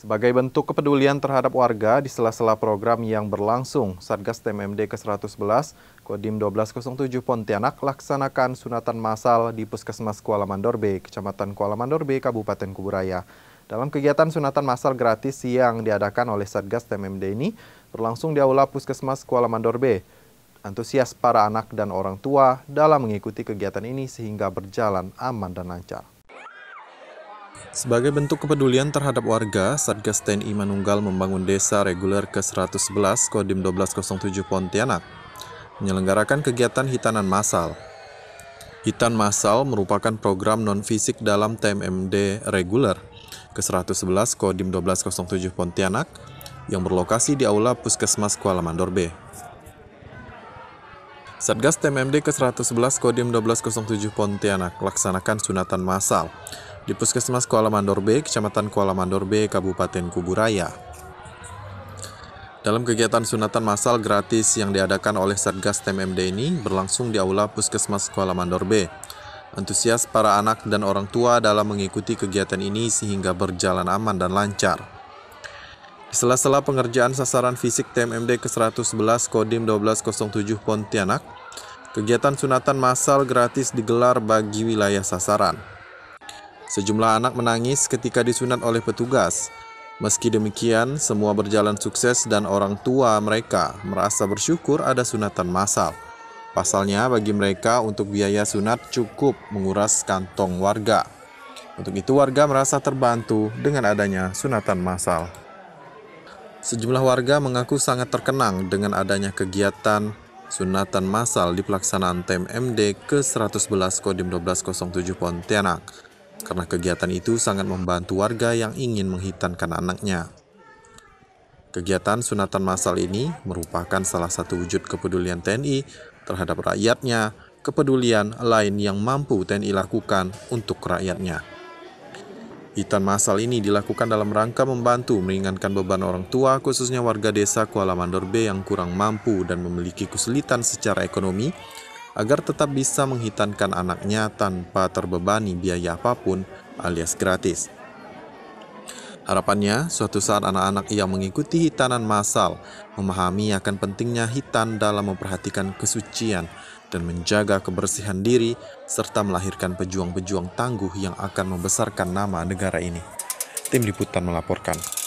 Sebagai bentuk kepedulian terhadap warga di sela-sela program yang berlangsung, Satgas TMMD ke-111 Kodim 1207 Pontianak laksanakan sunatan massal di Puskesmas Kuala Mandor B, Kecamatan Kuala Mandor B, Kabupaten Kuburaya. Dalam kegiatan sunatan massal gratis yang diadakan oleh Satgas TMMD ini, berlangsung di aula Puskesmas Kuala Mandor B. Antusias para anak dan orang tua dalam mengikuti kegiatan ini sehingga berjalan aman dan lancar. Sebagai bentuk kepedulian terhadap warga, Satgas TNI Manunggal membangun desa reguler ke-111 Kodim 1207 Pontianak, menyelenggarakan kegiatan hitanan massal. Hitan massal merupakan program non-fisik dalam TMMD reguler ke-111 Kodim 1207 Pontianak yang berlokasi di Aula Puskesmas Kuala Mandor B. Satgas TMMD ke-111 Kodim 1207 Pontianak laksanakan sunatan massal di Puskesmas Kuala Mandor B, Kecamatan Kuala Mandor B, Kabupaten Kuburaya. Dalam kegiatan sunatan massal gratis yang diadakan oleh Satgas TMMD ini berlangsung di Aula Puskesmas Kuala Mandor B. Antusias para anak dan orang tua dalam mengikuti kegiatan ini sehingga berjalan aman dan lancar. Di sela-sela pengerjaan sasaran fisik TMMD ke-111 Kodim 1207 Pontianak, kegiatan sunatan massal gratis digelar bagi wilayah sasaran. Sejumlah anak menangis ketika disunat oleh petugas. Meski demikian, semua berjalan sukses dan orang tua mereka merasa bersyukur ada sunatan massal. Pasalnya, bagi mereka untuk biaya sunat cukup menguras kantong warga. Untuk itu warga merasa terbantu dengan adanya sunatan massal. Sejumlah warga mengaku sangat terkenang dengan adanya kegiatan sunatan massal di pelaksanaan TMMD ke-111 Kodim 1207 Pontianak. Karena kegiatan itu sangat membantu warga yang ingin menghitankan anaknya. Kegiatan sunatan massal ini merupakan salah satu wujud kepedulian TNI terhadap rakyatnya, kepedulian lain yang mampu TNI lakukan untuk rakyatnya. Hitan masal ini dilakukan dalam rangka membantu meringankan beban orang tua, khususnya warga desa Kuala Mandor B yang kurang mampu dan memiliki kesulitan secara ekonomi, agar tetap bisa menghitankan anaknya tanpa terbebani biaya apapun alias gratis. Harapannya, suatu saat anak-anak yang mengikuti hitanan massal memahami akan pentingnya hitan dalam memperhatikan kesucian dan menjaga kebersihan diri, serta melahirkan pejuang-pejuang tangguh yang akan membesarkan nama negara ini. Tim Liputan melaporkan.